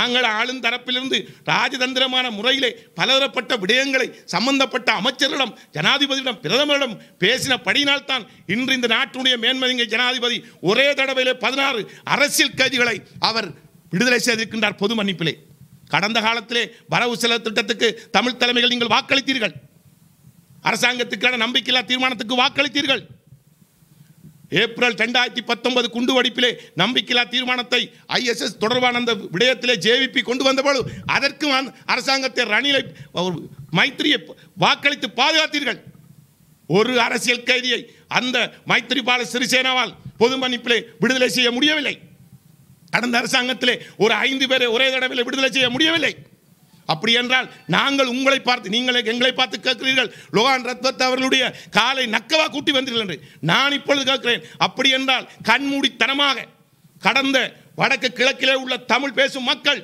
நாங்கள் ஆளும் தரப்பிலிருந்து ராஜதந்திரமான முறையிலே பலதரப்பட்ட விடயங்களை சம்பந்தப்பட்ட அமைச்சர்களிடம் ஜனாதிபதியிடம் பிரதமரிடம் பேசின தான் இன்று இந்த நாட்டினுடைய மேன்மதிங்க ஜனாதிபதி ஒரே தடவையிலே பதினாறு அரசியல் கைதிகளை அவர் விடுதலை செய்திருக்கின்றார் பொது மன்னிப்பிலே கடந்த காலத்திலே வரவு செலவு திட்டத்துக்கு தமிழ் தலைமைகள் நீங்கள் வாக்களித்தீர்கள் அரசாங்கத்துக்கான நம்பிக்கையில்லா தீர்மானத்துக்கு வாக்களித்தீர்கள் ஏப்ரல் ரெண்டாயிரத்தி பத்தொன்பது குண்டு வடிப்பிலே நம்பிக்கையில்லா தீர்மானத்தை ஐஎஸ்எஸ் தொடர்பான அந்த விடயத்திலே ஜேவிபி கொண்டு வந்தபோது அதற்கும் அரசாங்கத்தை ரணிலை மைத்திரியை வாக்களித்து பாதுகாத்தீர்கள் ஒரு அரசியல் கைதியை அந்த மைத்திரிபால சிறிசேனாவால் பொது மன்னிப்பிலே விடுதலை செய்ய முடியவில்லை கடந்த அரசாங்கத்திலே ஒரு ஐந்து பேரை ஒரே தடவை விடுதலை செய்ய முடியவில்லை அப்படி என்றால் நாங்கள் உங்களை பார்த்து நீங்களே எங்களை பார்த்து கேட்கிறீர்கள் லோகான் ரத்வத் அவர்களுடைய காலை நக்கவா கூட்டி வந்தீர்கள் என்று நான் இப்பொழுது கேட்கிறேன் அப்படி என்றால் கண்மூடித்தனமாக கடந்த வடக்கு கிழக்கிலே உள்ள தமிழ் பேசும் மக்கள்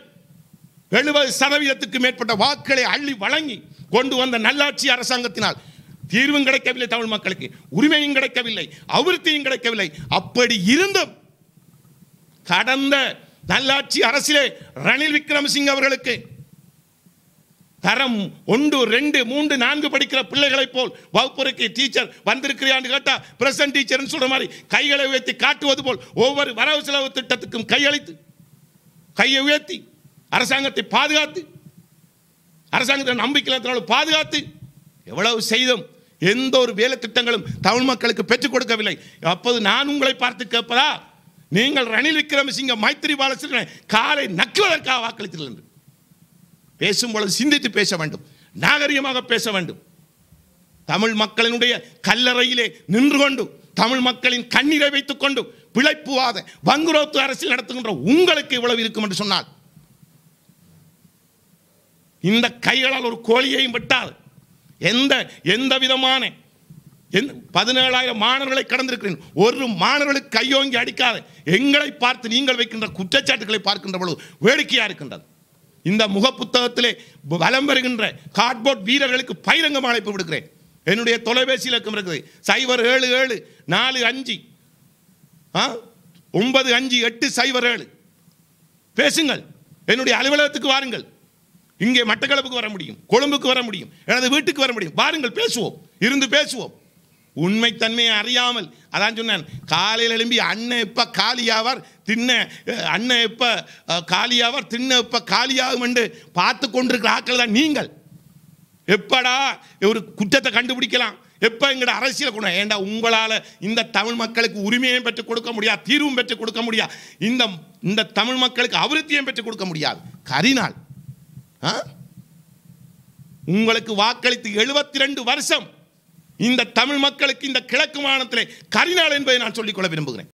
எழுபது சதவீதத்துக்கு மேற்பட்ட வாக்களை அள்ளி வழங்கி கொண்டு வந்த நல்லாட்சி அரசாங்கத்தினால் தீர்வும் கிடைக்கவில்லை தமிழ் மக்களுக்கு உரிமையும் கிடைக்கவில்லை அவருத்தியும் கிடைக்கவில்லை அப்படி இருந்தும் கடந்த நல்லாட்சி அரசிலே ரணில் விக்ரமசிங் அவர்களுக்கு தரம் ஒன்று ரெண்டு மூன்று நான்கு படிக்கிற பிள்ளைகளைப் போல் வகுப்புரைக்கு டீச்சர் வந்திருக்கிறியான்னு கேட்டால் பிரசன்ட் டீச்சர்னு சொல்கிற மாதிரி கைகளை உயர்த்தி காட்டுவது போல் ஒவ்வொரு வரவு செலவு திட்டத்துக்கும் கையளித்து கையை உயர்த்தி அரசாங்கத்தை பாதுகாத்து அரசாங்கத்தை நம்பிக்கையில பாதுகாத்து எவ்வளவு செய்தோம் எந்த ஒரு வேலை திட்டங்களும் தமிழ் மக்களுக்கு பெற்றுக் கொடுக்கவில்லை அப்போது நான் உங்களை பார்த்து கேட்பதா நீங்கள் ரணில் விக்ரமசிங்க மைத்திரி பாலசிங்க காலை நக்குவதற்காக வாக்களித்தீர்கள் என்று பேசும்பொழுது சிந்தித்து பேச வேண்டும் நாகரிகமாக பேச வேண்டும் தமிழ் மக்களினுடைய கல்லறையிலே நின்று கொண்டு தமிழ் மக்களின் கண்ணீரை வைத்துக் கொண்டு பிழைப்புவாத வங்குரோத்து அரசியல் நடத்துகின்ற உங்களுக்கு இவ்வளவு இருக்கும் என்று சொன்னால் இந்த கைகளால் ஒரு கோழியையும் விட்டால் எந்த எந்த விதமான பதினேழாயிரம் மாணவர்களை கடந்திருக்கிறேன் ஒரு மாணவர்களுக்கு கையோங்கி அடிக்காது எங்களை பார்த்து நீங்கள் வைக்கின்ற குற்றச்சாட்டுகளை பார்க்கின்ற பொழுது வேடிக்கையாக இருக்கின்றது இந்த முக புத்தகத்திலே வலம் வருகின்ற கார்ட்போர்ட் வீரர்களுக்கு பயிரங்கம் அழைப்பு விடுக்கிறேன் என்னுடைய தொலைபேசி இலக்கம் இருக்குது சைபர் ஏழு ஏழு நாலு அஞ்சு ஆ ஒன்பது அஞ்சு எட்டு சைபர் ஏழு பேசுங்கள் என்னுடைய அலுவலகத்துக்கு வாருங்கள் இங்கே மட்டக்களப்புக்கு வர முடியும் கொழும்புக்கு வர முடியும் எனது வீட்டுக்கு வர முடியும் வாருங்கள் பேசுவோம் இருந்து பேசுவோம் உண்மைத்தன்மையை அறியாமல் அதான் சொன்னேன் காலையில் எழும்பி அண்ணன் எப்போ காலியாவார் தின்ன அண்ணன் எப்போ காலியாவார் தின்ன எப்போ காலியாகும் என்று பார்த்து கொண்டிருக்கிற ஆக்கள் தான் நீங்கள் எப்படா ஒரு குற்றத்தை கண்டுபிடிக்கலாம் எப்போ எங்களோட அரசியல் கொண்டு ஏண்டா உங்களால் இந்த தமிழ் மக்களுக்கு உரிமையும் பெற்றுக் கொடுக்க முடியாது தீர்வும் பெற்றுக் கொடுக்க முடியாது இந்த இந்த தமிழ் மக்களுக்கு அபிவிருத்தியும் பெற்றுக் கொடுக்க முடியாது கரிநாள் உங்களுக்கு வாக்களித்து எழுபத்தி ரெண்டு வருஷம் இந்த தமிழ் மக்களுக்கு இந்த கிழக்கு மாகாணத்திலே கரிநாள் என்பதை நான் சொல்லிக்கொள்ள விரும்புகிறேன்